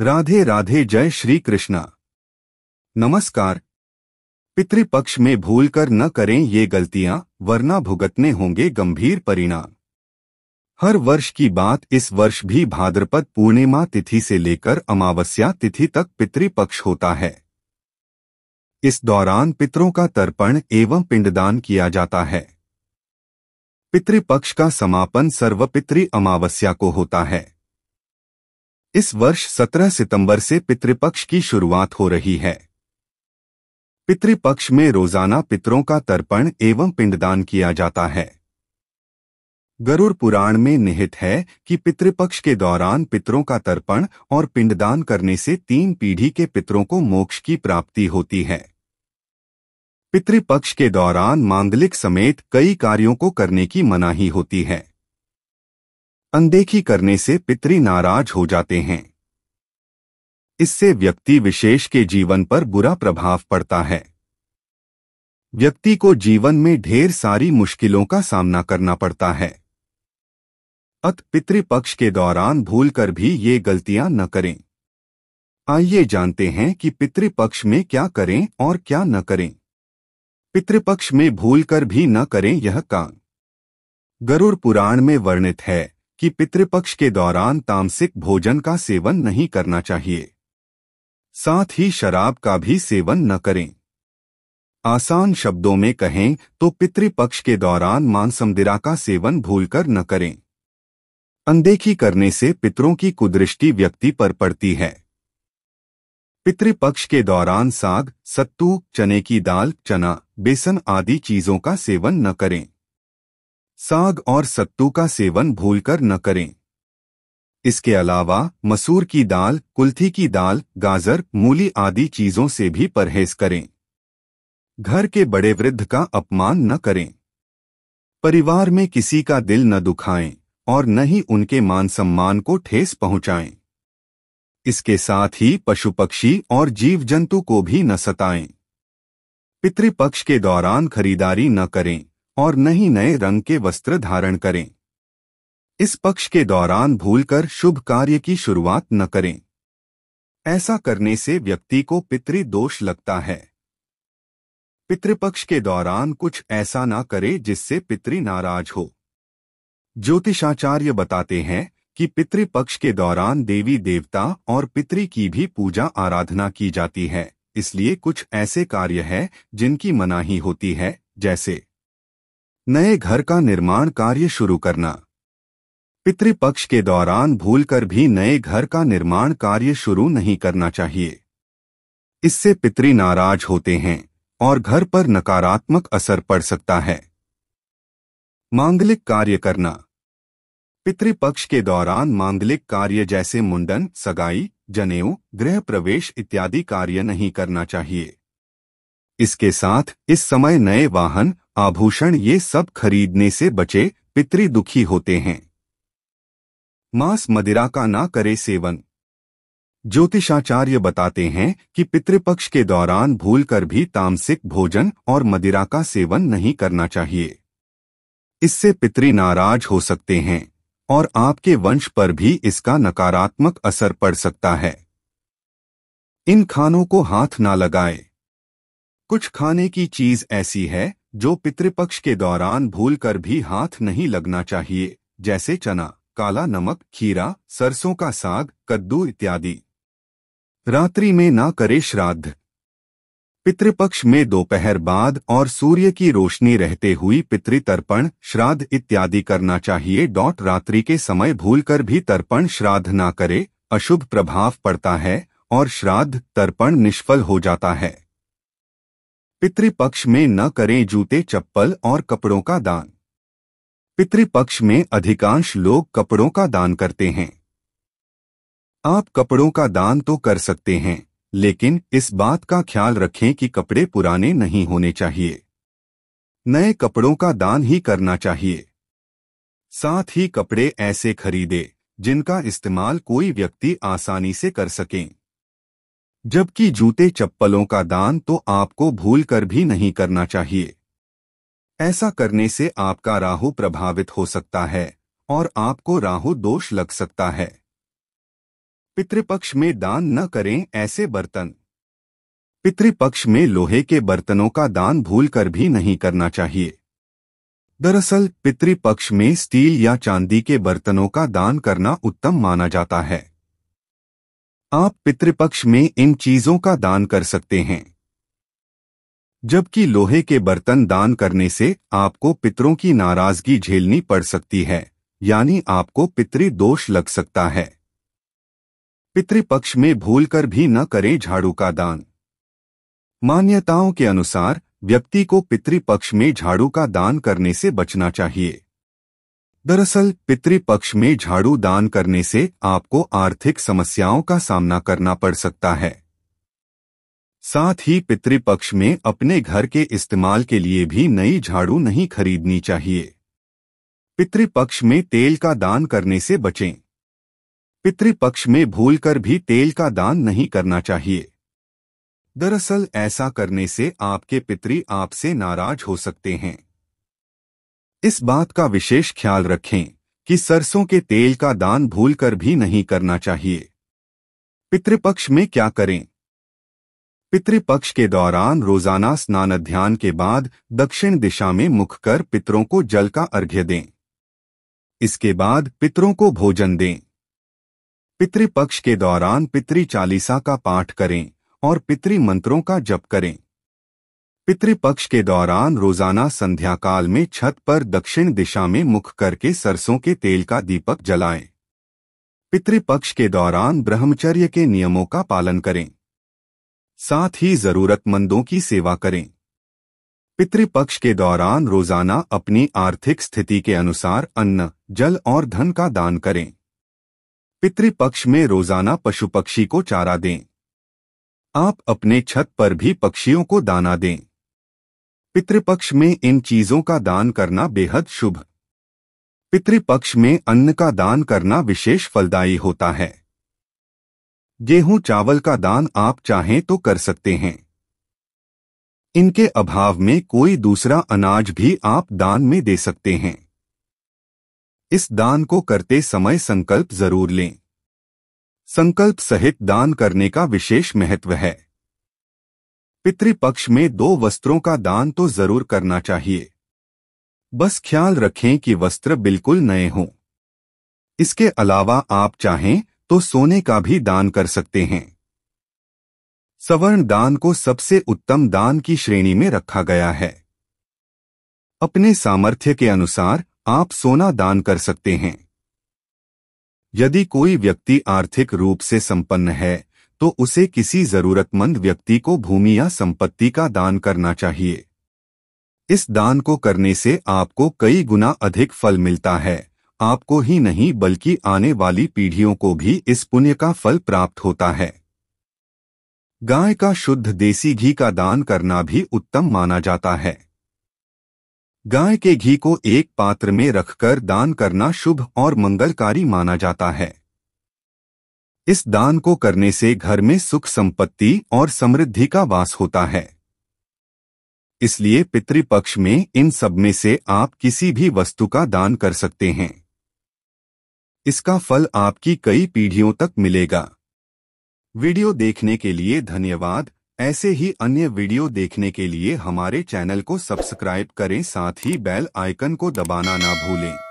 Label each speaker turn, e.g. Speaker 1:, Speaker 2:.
Speaker 1: राधे राधे जय श्री कृष्णा नमस्कार पितृपक्ष में भूल कर न करें ये गलतियां वरना भुगतने होंगे गंभीर परिणाम हर वर्ष की बात इस वर्ष भी भाद्रपद पूर्णिमा तिथि से लेकर अमावस्या तिथि तक पितृपक्ष होता है इस दौरान पितरों का तर्पण एवं पिंडदान किया जाता है पितृपक्ष का समापन सर्वपित्री अमावस्या को होता है इस वर्ष 17 सितंबर से पितृपक्ष की शुरुआत हो रही है पितृपक्ष में रोजाना पितरों का तर्पण एवं पिंडदान किया जाता है गरुड़ पुराण में निहित है कि पितृपक्ष के दौरान पितरों का तर्पण और पिंडदान करने से तीन पीढ़ी के पितरों को मोक्ष की प्राप्ति होती है पितृपक्ष के दौरान मांगलिक समेत कई कार्यों को करने की मनाही होती है अनदेखी करने से पितरी नाराज हो जाते हैं इससे व्यक्ति विशेष के जीवन पर बुरा प्रभाव पड़ता है व्यक्ति को जीवन में ढेर सारी मुश्किलों का सामना करना पड़ता है अत पितृपक्ष के दौरान भूलकर भी ये गलतियां न करें आइए जानते हैं कि पितृपक्ष में क्या करें और क्या न करें पितृपक्ष में भूलकर भी न करें यह काम गरुड़ पुराण में वर्णित है कि पितृपक्ष के दौरान तामसिक भोजन का सेवन नहीं करना चाहिए साथ ही शराब का भी सेवन न करें आसान शब्दों में कहें तो पितृपक्ष के दौरान मानसमदिरा का सेवन भूलकर न करें अनदेखी करने से पितरों की कुदृष्टि व्यक्ति पर पड़ती है पितृपक्ष के दौरान साग सत्तू चने की दाल चना बेसन आदि चीजों का सेवन न करें साग और सत्तू का सेवन भूलकर न करें इसके अलावा मसूर की दाल कुल्थी की दाल गाजर मूली आदि चीजों से भी परहेज करें घर के बड़े वृद्ध का अपमान न करें परिवार में किसी का दिल न दुखाएं और न ही उनके मान सम्मान को ठेस पहुंचाएं। इसके साथ ही पशु पक्षी और जीव जंतु को भी न सताएं। पितृपक्ष के दौरान खरीदारी न करें और न ही नए रंग के वस्त्र धारण करें इस पक्ष के दौरान भूलकर शुभ कार्य की शुरुआत न करें ऐसा करने से व्यक्ति को पितृ दोष लगता है पितृपक्ष के दौरान कुछ ऐसा ना करे जिससे पितृ नाराज हो ज्योतिषाचार्य बताते हैं कि पितृपक्ष के दौरान देवी देवता और पितृ की भी पूजा आराधना की जाती है इसलिए कुछ ऐसे कार्य है जिनकी मनाही होती है जैसे नए घर का निर्माण कार्य शुरू करना पितृपक्ष के दौरान भूलकर भी नए घर का निर्माण कार्य शुरू नहीं करना चाहिए इससे पितृ नाराज होते हैं और घर पर नकारात्मक असर पड़ सकता है मांगलिक कार्य करना पितृपक्ष के दौरान मांगलिक कार्य जैसे मुंडन सगाई जनेऊ गृह प्रवेश इत्यादि कार्य नहीं करना चाहिए इसके साथ इस समय नए वाहन आभूषण ये सब खरीदने से बचे पितृ दुखी होते हैं मांस मदिरा का ना करे सेवन ज्योतिषाचार्य बताते हैं कि पितृपक्ष के दौरान भूलकर भी तामसिक भोजन और मदिरा का सेवन नहीं करना चाहिए इससे पितृ नाराज हो सकते हैं और आपके वंश पर भी इसका नकारात्मक असर पड़ सकता है इन खानों को हाथ ना लगाए कुछ खाने की चीज ऐसी है जो पितृपक्ष के दौरान भूलकर भी हाथ नहीं लगना चाहिए जैसे चना काला नमक खीरा सरसों का साग कद्दू इत्यादि रात्रि में ना करे श्राद्ध पितृपक्ष में दोपहर बाद और सूर्य की रोशनी रहते हुई पितृ तर्पण श्राद्ध इत्यादि करना चाहिए डॉट रात्रि के समय भूलकर भी तर्पण श्राद्ध ना करे अशुभ प्रभाव पड़ता है और श्राद्ध तर्पण निष्फल हो जाता है पितृपक्ष में न करें जूते चप्पल और कपड़ों का दान पितृपक्ष में अधिकांश लोग कपड़ों का दान करते हैं आप कपड़ों का दान तो कर सकते हैं लेकिन इस बात का ख्याल रखें कि कपड़े पुराने नहीं होने चाहिए नए कपड़ों का दान ही करना चाहिए साथ ही कपड़े ऐसे खरीदे जिनका इस्तेमाल कोई व्यक्ति आसानी से कर सकें जबकि जूते चप्पलों का दान तो आपको भूल कर भी नहीं करना चाहिए ऐसा करने से आपका राहु प्रभावित हो सकता है और आपको राहु दोष लग सकता है पितृपक्ष में दान न करें ऐसे बर्तन पितृपक्ष में लोहे के बर्तनों का दान भूल कर भी नहीं करना चाहिए दरअसल पितृपक्ष में स्टील या चांदी के बर्तनों का दान करना उत्तम माना जाता है आप पितृपक्ष में इन चीजों का दान कर सकते हैं जबकि लोहे के बर्तन दान करने से आपको पितरों की नाराजगी झेलनी पड़ सकती है यानी आपको पितरी दोष लग सकता है पितृपक्ष में भूलकर भी न करें झाड़ू का दान मान्यताओं के अनुसार व्यक्ति को पितृपक्ष में झाड़ू का दान करने से बचना चाहिए दरअसल पितृपक्ष में झाड़ू दान करने से आपको आर्थिक समस्याओं का सामना करना पड़ सकता है साथ ही पितृपक्ष में अपने घर के इस्तेमाल के लिए भी नई झाड़ू नहीं खरीदनी चाहिए पितृपक्ष में तेल का दान करने से बचें पितृपक्ष में भूलकर भी तेल का दान नहीं करना चाहिए दरअसल ऐसा करने से आपके पितरी आपसे नाराज हो सकते हैं इस बात का विशेष ख्याल रखें कि सरसों के तेल का दान भूलकर भी नहीं करना चाहिए पितृपक्ष में क्या करें पितृपक्ष के दौरान रोजाना स्नान ध्यान के बाद दक्षिण दिशा में मुख कर पितरों को जल का अर्घ्य दें इसके बाद पितरों को भोजन दें पितृपक्ष के दौरान पितृ चालीसा का पाठ करें और पितृ मंत्रों का जप करें पितृपक्ष के दौरान रोजाना संध्या काल में छत पर दक्षिण दिशा में मुख करके सरसों के तेल का दीपक जलाएं। पितृपक्ष के दौरान ब्रह्मचर्य के नियमों का पालन करें साथ ही जरूरतमंदों की सेवा करें पितृपक्ष के दौरान रोजाना अपनी आर्थिक स्थिति के अनुसार अन्न जल और धन का दान करें पितृपक्ष में रोजाना पशु पक्षी को चारा दें आप अपने छत पर भी पक्षियों को दाना दें पितृपक्ष में इन चीजों का दान करना बेहद शुभ पितृपक्ष में अन्न का दान करना विशेष फलदायी होता है गेहूं चावल का दान आप चाहें तो कर सकते हैं इनके अभाव में कोई दूसरा अनाज भी आप दान में दे सकते हैं इस दान को करते समय संकल्प जरूर लें संकल्प सहित दान करने का विशेष महत्व है पितृपक्ष में दो वस्त्रों का दान तो जरूर करना चाहिए बस ख्याल रखें कि वस्त्र बिल्कुल नए हों इसके अलावा आप चाहें तो सोने का भी दान कर सकते हैं सवर्ण दान को सबसे उत्तम दान की श्रेणी में रखा गया है अपने सामर्थ्य के अनुसार आप सोना दान कर सकते हैं यदि कोई व्यक्ति आर्थिक रूप से संपन्न है तो उसे किसी जरूरतमंद व्यक्ति को भूमि या संपत्ति का दान करना चाहिए इस दान को करने से आपको कई गुना अधिक फल मिलता है आपको ही नहीं बल्कि आने वाली पीढ़ियों को भी इस पुण्य का फल प्राप्त होता है गाय का शुद्ध देसी घी का दान करना भी उत्तम माना जाता है गाय के घी को एक पात्र में रखकर दान करना शुभ और मंगलकारी माना जाता है इस दान को करने से घर में सुख संपत्ति और समृद्धि का वास होता है इसलिए पितृपक्ष में इन सब में से आप किसी भी वस्तु का दान कर सकते हैं इसका फल आपकी कई पीढ़ियों तक मिलेगा वीडियो देखने के लिए धन्यवाद ऐसे ही अन्य वीडियो देखने के लिए हमारे चैनल को सब्सक्राइब करें साथ ही बेल आइकन को दबाना ना भूलें